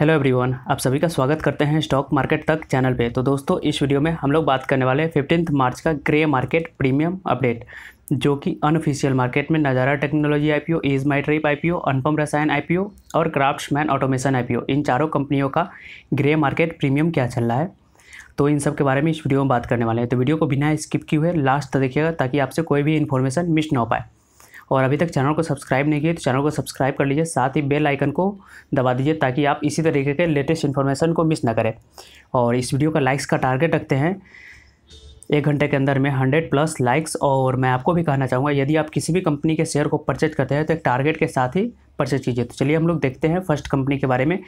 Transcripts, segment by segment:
hello everyone आप सभी का स्वागत करते हैं स्टॉक मार्केट तक चैनल पे तो दोस्तों इस वीडियो में हम लोग बात करने वाले हैं फिफ्टींथ मार्च का ग्रे मार्केट प्रीमियम अपडेट जो कि अनऑफिशियल मार्केट में Nazara technology IPO is my trip आई अनुपम रसायन आईपीओ और क्राफ्ट्समैन ऑटोमेशन आईपीओ इन चारों कंपनियों का ग्रे मार्केट प्रीमियम क्या चल रहा है तो इन सब के बारे में इस वीडियो में बात करने वाले हैं तो वीडियो को बिना स्किप किए हुए लास्ट तक देखिएगा ताकि आपसे कोई भी इन्फॉर्मेशन मिस ना हो पाए और अभी तक चैनल को सब्सक्राइब नहीं किया तो चैनल को सब्सक्राइब कर लीजिए साथ ही बेल आइकन को दबा दीजिए ताकि आप इसी तरीके के लेटेस्ट इन्फॉर्मेशन को मिस ना करें और इस वीडियो का लाइक्स का टारगेट रखते हैं एक घंटे के अंदर में हंड्रेड प्लस लाइक्स और मैं आपको भी कहना चाहूँगा यदि आप किसी भी कंपनी के शेयर को परचेज करते हैं तो एक टारगेट के साथ ही परचेज कीजिए तो चलिए हम लोग देखते हैं फर्स्ट कंपनी के बारे में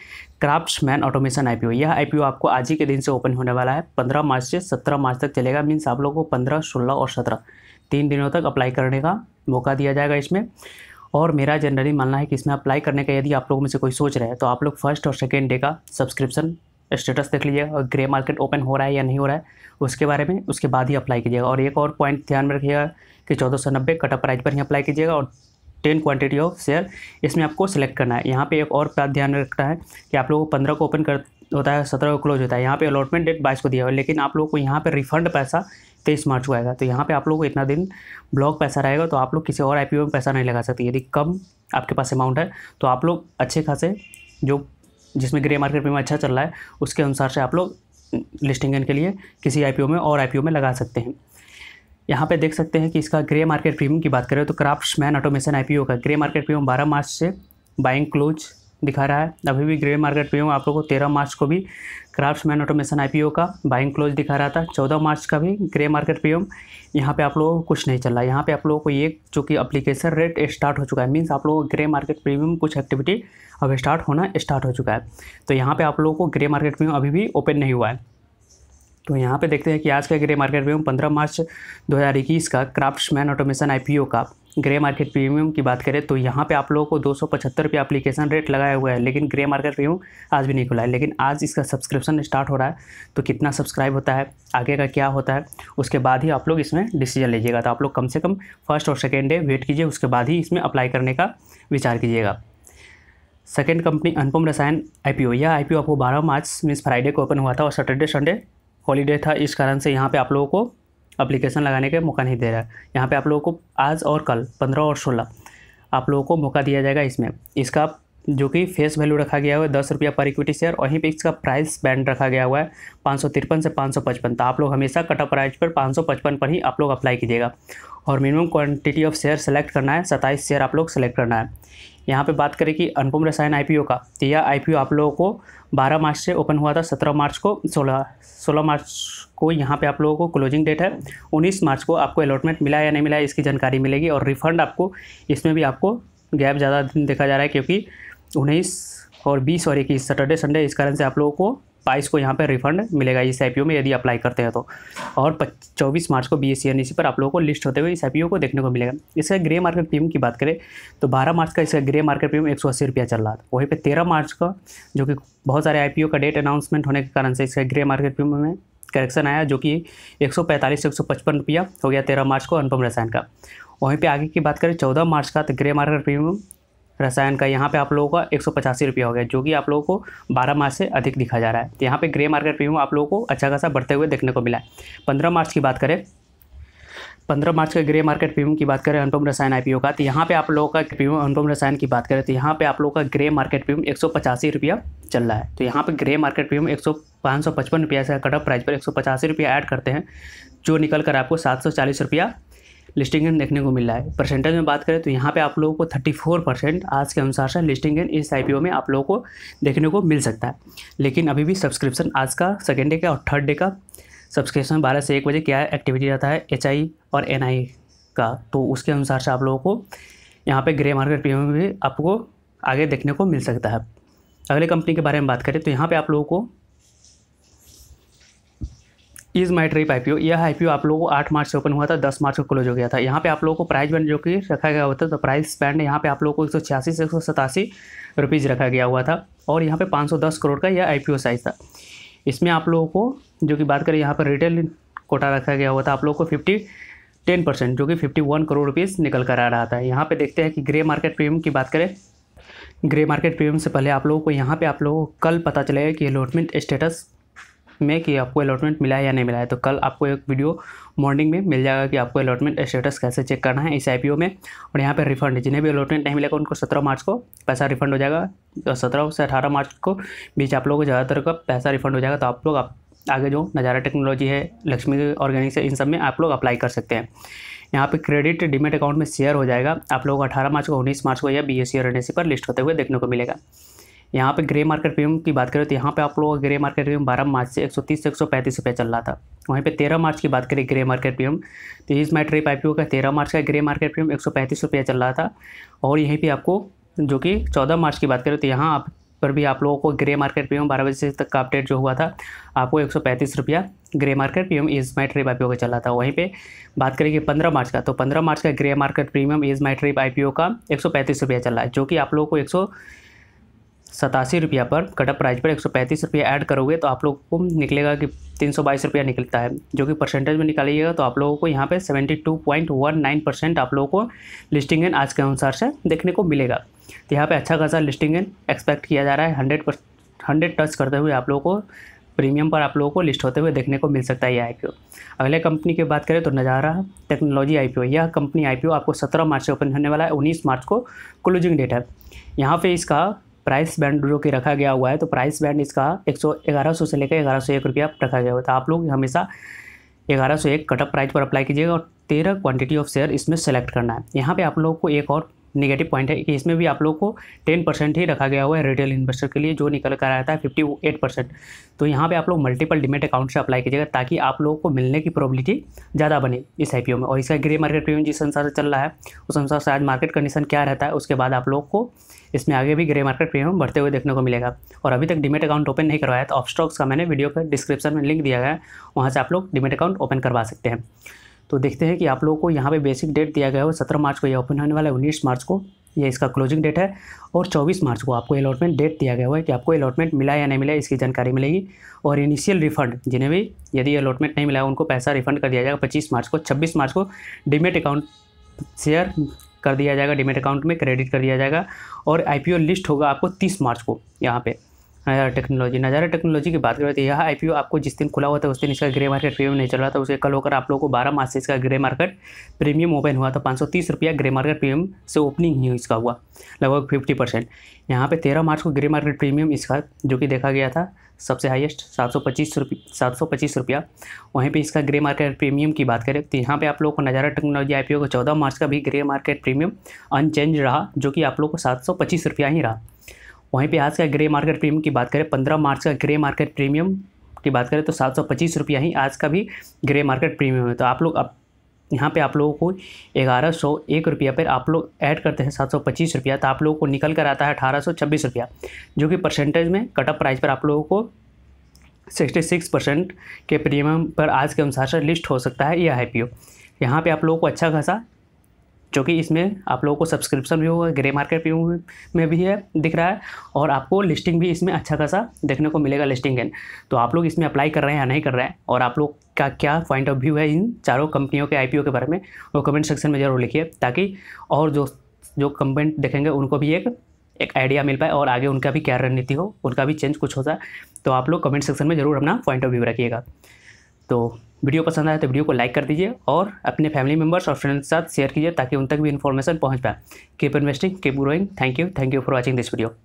क्राफ्ट्समैन ऑटोमेशन आईपीओ यह आईपीओ आपको आज ही के दिन से ओपन होने वाला है पंद्रह मार्च से सत्रह मार्च तक चलेगा मीन्स आप लोगों को पंद्रह सोलह और सत्रह तीन दिनों तक अप्लाई करने का मौका दिया जाएगा इसमें और मेरा जनरली मानना है कि इसमें अप्लाई करने का यदि आप लोगों में से कोई सोच रहे हैं तो आप लोग फर्स्ट और सेकेंड डे का सब्सक्रिप्शन स्टेटस देख लीजिएगा और ग्रे मार्केट ओपन हो रहा है या नहीं हो रहा है उसके बारे में उसके बाद ही अप्लाई कीजिएगा और एक और पॉइंट ध्यान में रखिएगा कि चौदह सौ नब्बे कटअप प्राइस पर ही अप्लाई कीजिएगा और टेन क्वांटिटी ऑफ शेयर इसमें आपको सेलेक्ट करना है यहाँ पे एक और बात ध्यान रखना है कि आप लोगों को पंद्रह को ओपन कर होता है सत्रह को क्लोज होता है यहाँ पे अलॉटमेंट डेट बाईस को दिया हुआ है लेकिन आप लोगों को यहाँ पे रिफंड पैसा तेईस मार्च को आएगा तो यहाँ पे आप लोगों को इतना दिन ब्लॉक पैसा रहेगा तो आप लोग किसी और आई में पैसा नहीं लगा सकते यदि कम आपके पास अमाउंट है तो आप लोग अच्छे खासे जो जिसमें ग्रे मार्केट में अच्छा चल रहा है उसके अनुसार से आप लोग लिस्टिंग के लिए किसी आई में और आई में लगा सकते हैं यहाँ पे देख सकते हैं कि इसका ग्रे मार्केट प्रीमियम की बात करें तो क्राफ्ट मैन ऑटोमेशन आईपीओ का ग्रे मार्केट प्रीमियम बारह मार्च से बाइंग क्लोज दिखा रहा है अभी भी ग्रे मार्केट पे हूँ आप लोगों को तेरह मार्च को भी क्राफ्ट मैन ऑटोमेशन आई का बाइंग क्लोज दिखा रहा था चौदह मार्च का भी ग्रे मार्केट पे हूँ यहाँ पर आप लोगों को कुछ नहीं चल रहा है यहाँ पर आप लोगों को एक जो कि अप्लीकेशन रेट स्टार्ट हो चुका है मीन्स आप लोगों को ग्रे मार्केट प्रीमियम कुछ एक्टिविटी अब स्टार्ट होना स्टार्ट हो चुका है तो यहाँ पर आप लोगों को ग्रे मार्केट प्रीमियम अभी भी ओपन नहीं हुआ है तो यहाँ पे देखते हैं कि आज का ग्रे मार्केट व्यू पंद्रह मार्च 2021 का क्राफ्ट्समैन ऑटोमेशन आईपीओ का ग्रे मार्केट प्रीमियम की बात करें तो यहाँ पे आप लोगों को दो सौ पचहत्तर रुपये अपलीकेशन रेट लगाया हुआ है लेकिन ग्रे मार्केट प्रीमियम आज भी नहीं खुला है लेकिन आज इसका सब्सक्रिप्शन स्टार्ट हो रहा है तो कितना सब्सक्राइब होता है आगे का क्या होता है उसके बाद ही आप लोग इसमें डिसीजन लीजिएगा तो आप लोग कम से कम फर्स्ट और सेकेंड डे वेट कीजिए उसके बाद ही इसमें अप्लाई करने का विचार कीजिएगा सेकेंड कंपनी अनुपम रसायन आई पी ओ यह ओ आपको बारह मार्च मीन्स फ्राइडे को ओपन हुआ था और सैटरडे संडे हॉलीडे था इस कारण से यहाँ पे आप लोगों को अप्लीकेशन लगाने का मौका नहीं दे रहा है यहाँ पर आप लोगों को आज और कल पंद्रह और सोलह आप लोगों को मौका दिया जाएगा इसमें इसका जो कि फेस वैल्यू रखा गया हुआ है दस रुपया पर इक्विटी शेयर वहीं पर इसका प्राइस बैंड रखा गया हुआ है पाँच सौ तिरपन से पाँच सौ पचपन तो आप लोग हमेशा कटअप प्राइस पर पाँच सौ पचपन पर ही आप लोग अप्लाई कीजिएगा और minimum quantity of share select करना है सत्ताईस शेयर आप लोग सेलेक्ट करना है यहाँ पे बात करें कि अनुपम रसायन आईपीओ का तो यह आई आप लोगों को 12 मार्च से ओपन हुआ था 17 मार्च को 16 16 मार्च को यहाँ पे आप लोगों को क्लोजिंग डेट है 19 मार्च को आपको अलॉटमेंट मिला या नहीं मिला इसकी जानकारी मिलेगी और रिफंड आपको इसमें भी आपको गैप ज़्यादा दिन देखा जा रहा है क्योंकि उन्नीस और बीस और इक्कीस सैटरडे संडे इस कारण से आप लोगों को बाईस को यहाँ पर रिफंड मिलेगा इस आई में यदि अप्लाई करते हैं तो और चौबीस मार्च को बी एस सी पर आप लोगों को लिस्ट होते हुए इस आई को देखने को मिलेगा इसका ग्रे मार्केट प्रीमियम की बात करें तो बारह मार्च का इसका ग्रे मार्केट प्रीमियम एक सौ अस्सी रुपया चल रहा था वहीं पर तेरह मार्च का जो कि बहुत सारे आई का डेट अनाउंसमेंट होने के कारण से इसका ग्रे मार्केट प्रीमियम में करेक्शन आया जो कि 145 से 155 रुपया हो गया 13 मार्च को अनुपम रसायन का वहीं पे आगे की बात करें 14 मार्च का तो ग्रे मार्केट प्रीमियम रसायन का यहाँ पे आप लोगों का एक सौ पचासी रुपया हो गया जो कि आप लोगों को बारह मार्च से अधिक दिखा जा रहा है तो यहाँ पे ग्रे मार्केट प्रीमियम आप लोगों को अच्छा खासा बढ़ते हुए देखने को मिला है पंद्रह मार्च की बात करें पंद्रह मार्च का ग्रे मार्केट प्रीमियम की बात करें अनुपम रसायन आईपीओ का तो यहाँ पे आप लोगों का प्रीमियम अनुपम रसायन की बात करें तो यहाँ पे आप लोगों का ग्रे मार्केट प्रीमियम एक सौ पचासी रुपया चल रहा है तो यहाँ पे ग्रे मार्केट प्रीमियम एक सौ पाँच सौ पचपन रुपया से कटअप प्राइस पर एक सौ पचासी रुपया ऐड करते हैं जो निकल कर आपको सात सौ चालीस रुपया लिस्टिंग गेन देखने को मिल रहा है परसेंटेज में बात करें तो यहाँ पे आप लोगों को 34 परसेंट आज के अनुसार से लिस्टिंग गेन इस आई में आप लोगों को देखने को मिल सकता है लेकिन अभी भी सब्सक्रिप्शन आज का सेकेंड डे का और थर्ड डे का सब्सक्रिप्शन बारह से एक बजे क्या एक्टिविटी रहता है एच और एन का तो उसके अनुसार से आप लोगों को यहाँ पर ग्रे मार्केट में भी आपको आगे देखने को मिल सकता है अगले कंपनी के बारे में बात करें तो यहाँ पर आप लोगों को इज माई ट्रिप आई यह आई आप लोगों को आठ मार्च से ओपन हुआ था दस मार्च को क्लोज हो गया था यहाँ पे आप लोगों को प्राइस बैंड जो कि रखा गया होता था तो प्राइस बैंड यहाँ पे आप लोगों को एक सौ छियासी से एक सौ सतासी रुपीज़ रखा गया हुआ था और यहाँ पे पाँच सौ दस करोड़ का यह आई साइज़ था इसमें आप लोगों को जो कि बात करें यहाँ पर रिटेल कोटा रखा गया हुआ था आप लोगों को फिफ्टी टेन परसेंट जो कि फिफ्टी वन करोड़ रुपीज़ निकल कर आ रहा था यहाँ पे देखते हैं कि ग्रे मार्केट प्रीमियम की बात करें ग्रे मार्केट प्रीमियम से पहले आप लोगों को यहाँ पे आप लोगों को कल पता चलेगा कि अलॉटमेंट स्टेटस में कि आपको अलॉटमेंट मिला है या नहीं मिला है तो कल आपको एक वीडियो मॉर्निंग में मिल जाएगा कि आपको अलॉटमेंट स्टेटस कैसे चेक करना है इस आई में और यहाँ पर रिफंड जिन्हें भी अलॉटमेंट नहीं मिलेगा उनको सत्रह मार्च को पैसा रिफंड हो जाएगा तो सत्रह से अठारह मार्च को बीच आप लोगों को ज़्यादातर का पैसा रिफंड हो जाएगा तो आप लोग आप आगे जो नज़ारा टेक्नोलॉजी है लक्ष्मी ऑर्गेनिक्स है इन सब में आप लोग अप्लाई कर सकते हैं यहाँ पे क्रेडिट डिमेट अकाउंट में शेयर हो जाएगा आप लोगों को अठारह मार्च को उन्नीस मार्च को या बी एस सी और एन एस सी पर लिस्ट होते हुए देखने को मिलेगा यहाँ पे ग्रे मार्केट प्रीमियम की बात करें तो यहाँ पे आप लोगों का ग्रे मार्केट प्रीमियम 12 मार्च से 130 से 135 रुपये चल रहा था वहीं पे 13 मार्च की बात करें ग्रे मार्केट प्रीमियम तो इस माई ट्रिप आई का 13 मार्च का ग्रे मार्केट प्रीमियम एक सौ चल रहा था और यहीं पर आपको जो कि चौदह मार्च की बात करें तो यहाँ आप पर भी आप लोगों को ग्रे मार्केट प्रीमियम बारह बजे तक का अपडेट जो हुआ था आपको एक रुपया ग्रे मार्केट प्रीमियम इज माई ट्रिप आई का चल रहा था वहीं पर बात करेंगे पंद्रह मार्च का तो पंद्रह मार्च का ग्रे मार्केट प्रीमियम इज माई ट्रिप आई का एक रुपया चल रहा है जो कि आप लोगों को एक सतासी रुपया पर कटअप प्राइस पर एक सौ पैंतीस रुपया ऐड करोगे तो आप लोगों को निकलेगा कि तीन सौ बाईस रुपया निकलता है जो कि परसेंटेज में निकालिएगा तो आप लोगों को यहाँ पे seventy two point one nine percent आप लोगों को लिस्टिंग एन आज के अनुसार से देखने को मिलेगा तो यहाँ पे अच्छा खासा लिस्टिंग एन एक्सपेक्ट किया जा रहा है हंड्रेड पर हंड्रेड टच करते हुए आप लोगों को प्रीमियम पर आप लोगों को लिस्ट होते हुए देखने को मिल सकता है ये आईपीओ अगले कंपनी की बात करें तो नज़ारा टेक्नोलॉजी आईपीओ यह कंपनी आईपीओ आपको 17 मार्च से ओपन होने वाला है 19 मार्च को क्लोजिंग डेट है यहाँ पे इसका प्राइस बैंड जो कि रखा गया हुआ है तो प्राइस बैंड इसका एक सौ ग्यारह सौ से लेकर ग्यारह सौ एक रुपया रखा गया हुआ था तो आप लोग हमेशा ग्यारह सौ एक कटअप प्राइस पर अप्लाई कीजिएगा और तेरह क्वांटिटी ऑफ शेयर इसमें सेलेक्ट करना है यहाँ पे आप लोगों को एक और निगेटिव पॉइंट है कि इसमें भी आप लोग को टेन परसेंट ही रखा गया हुआ है रिटेल इन्वेस्टर के लिए जो निकल कर आया था फिफ्टी एट परसेंट तो यहाँ पे आप लोग मल्टीपल डिमेट अकाउंट से अप्लाई कीजिएगा ताकि आप लोगों को मिलने की प्रॉबिलिटी ज़्यादा बने इस आई में और इसका ग्रे मार्केट प्रीमियम जिस अनुसार से चल रहा है उस अनुसार से आज मार्केट कंडीशन क्या रहता है उसके बाद आप लोग को इसमें आगे भी ग्रे मार्केट प्रीमियम बढ़ते हुए देखने को मिलेगा और अभी तक डिमेट अकाउंट ओपन नहीं करवाया तो स्टॉक्स का मैंने वीडियो का डिस्क्रिप्शन में लिंक दिया गया है वहाँ से आप लोग डिमेट अकाउंट ओपन करवा सकते हैं तो देखते हैं कि आप लोगों को यहाँ पे बेसिक डेट दिया गया है सत्रह मार्च को ये ओपन होने वाला है उन्नीस मार्च को ये इसका क्लोजिंग डेट है और 24 मार्च को आपको अलॉटमेंट डेट दिया गया हुआ है कि आपको अलॉटमेंट मिला या नहीं मिला इसकी जानकारी मिलेगी और इनिशियल रिफंड जिन्हें भी यदि अलॉटमेंट नहीं मिला उनको पैसा रिफंड कर दिया जाएगा पच्चीस मार्च को छब्बीस मार्च को डिमेट अकाउंट शेयर कर दिया जाएगा डिमेट अकाउंट में क्रेडिट कर दिया जाएगा और आईपीओ लिस्ट होगा आपको तीस मार्च को यहाँ पर नज़ारा टेक्नोलॉजी नज़ारा टेक्नोलॉजी की बात करें तो यह आईपीओ आपको जिस दिन खुला हुआ था उस दिन इसका ग्रे मार्केट प्रीमियम नहीं चल रहा था उसे कल होकर आप लोगों को बारह मार्च से इसका ग्रे मार्केट प्रीमियम ओपन हुआ था पाँच रुपया ग्रे मार्केट प्रीमियम से ओपनिंग ही इसका हुआ लगभग फिफ्टी परसेंट यहाँ पर तेरह मार्च को ग्रे मार्केट प्रीमियम इसका जो कि देखा गया था सबसे हाईएस्ट सात सौ पच्चीस रुपये सात सौ पच्चीस रुपया वहीं पे इसका ग्रे मार्केट प्रीमियम की बात करें तो यहाँ पे आप लोगों को नज़ारा टेक्नोलॉजी आई का चौदह मार्च का भी ग्रे मार्केट प्रीमियम अनचेंज रहा जो कि आप लोग को सात सौ पच्चीस रुपया ही रहा वहीं पे आज का ग्रे मार्केट प्रीमियम की बात करें पंद्रह मार्च का ग्रे मार्केट प्रीमियम की बात करें तो सात सौ पच्चीस रुपया ही आज का भी ग्रे मार्केट प्रीमियम है तो आप लोग अब यहाँ पे आप लोगों को ग्यारह सौ एक रुपया पर आप लोग ऐड करते हैं सात सौ पच्चीस रुपया तो आप लोगों को निकल कर आता है अठारह सौ छब्बीस रुपया जो कि परसेंटेज में कटअप प्राइस पर आप लोगों को सिक्सटी सिक्स परसेंट के प्रीमियम पर आज के अनुसार से लिस्ट हो सकता है यह आई पी ओ यहाँ पर आप लोगों को अच्छा खासा जो कि इसमें आप लोगों को सब्सक्रिप्शन भी होगा ग्रे मार्केट व्यू में भी है दिख रहा है और आपको लिस्टिंग भी इसमें अच्छा खासा देखने को मिलेगा लिस्टिंग गेन तो आप लोग इसमें अप्लाई कर रहे हैं या नहीं कर रहे हैं और आप लोग का क्या पॉइंट ऑफ व्यू है इन चारों कंपनियों के आईपीओ के बारे में वो कमेंट सेक्शन में ज़रूर लिखिए ताकि और जो जो कंपेंट देखेंगे उनको भी एक एक आइडिया मिल पाए और आगे उनका भी क्या रणनीति हो उनका भी चेंज कुछ होता है तो आप लोग कमेंट सेक्शन में ज़रूर अपना पॉइंट ऑफ व्यू रखिएगा तो वीडियो पसंद आए तो वीडियो को लाइक कर दीजिए और अपने फैमिली मेम्बर्स और फ्रेंड्स के साथ शेयर कीजिए ताकि उन तक भी इन्फॉर्मेशन पहुँच पाए keep investing keep growing thank you thank you for watching this video